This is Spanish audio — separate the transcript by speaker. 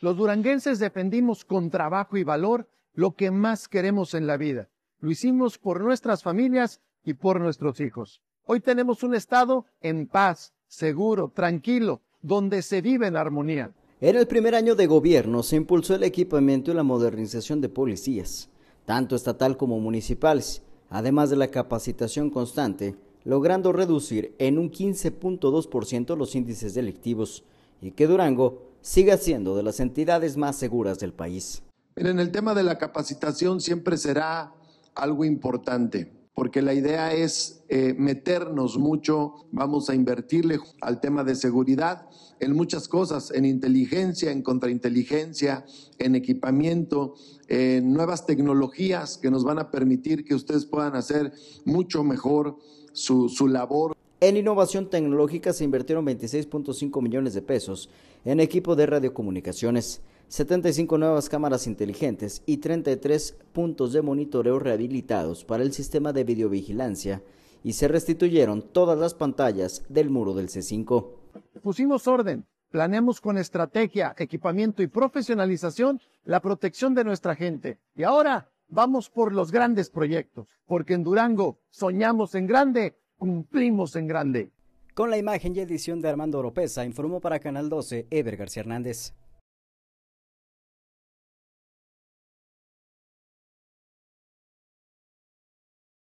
Speaker 1: Los duranguenses defendimos con trabajo y valor lo que más queremos en la vida. Lo hicimos por nuestras familias y por nuestros hijos. Hoy tenemos un Estado en paz, seguro, tranquilo, donde se vive en armonía. En el primer año
Speaker 2: de gobierno se impulsó el equipamiento y la modernización de policías, tanto estatal como municipales, además de la capacitación constante, logrando reducir en un 15.2% los índices delictivos, y que Durango siga siendo de las
Speaker 1: entidades más seguras del país. Miren, el tema de la capacitación siempre será algo importante, porque la idea es eh, meternos mucho, vamos a invertirle al tema de seguridad en muchas cosas, en inteligencia, en contrainteligencia, en equipamiento, en nuevas tecnologías que nos van a permitir que ustedes puedan hacer mucho mejor su, su labor. En innovación
Speaker 2: tecnológica se invirtieron 26.5 millones de pesos en equipo de radiocomunicaciones, 75 nuevas cámaras inteligentes y 33 puntos de monitoreo rehabilitados para el sistema de videovigilancia y se restituyeron todas las pantallas
Speaker 1: del muro del C5. Pusimos orden, planeamos con estrategia, equipamiento y profesionalización la protección de nuestra gente. Y ahora vamos por los grandes proyectos, porque en Durango soñamos en grande cumplimos en grande.
Speaker 2: Con la imagen y edición de Armando Oropesa, informó para Canal 12 Ever García Hernández.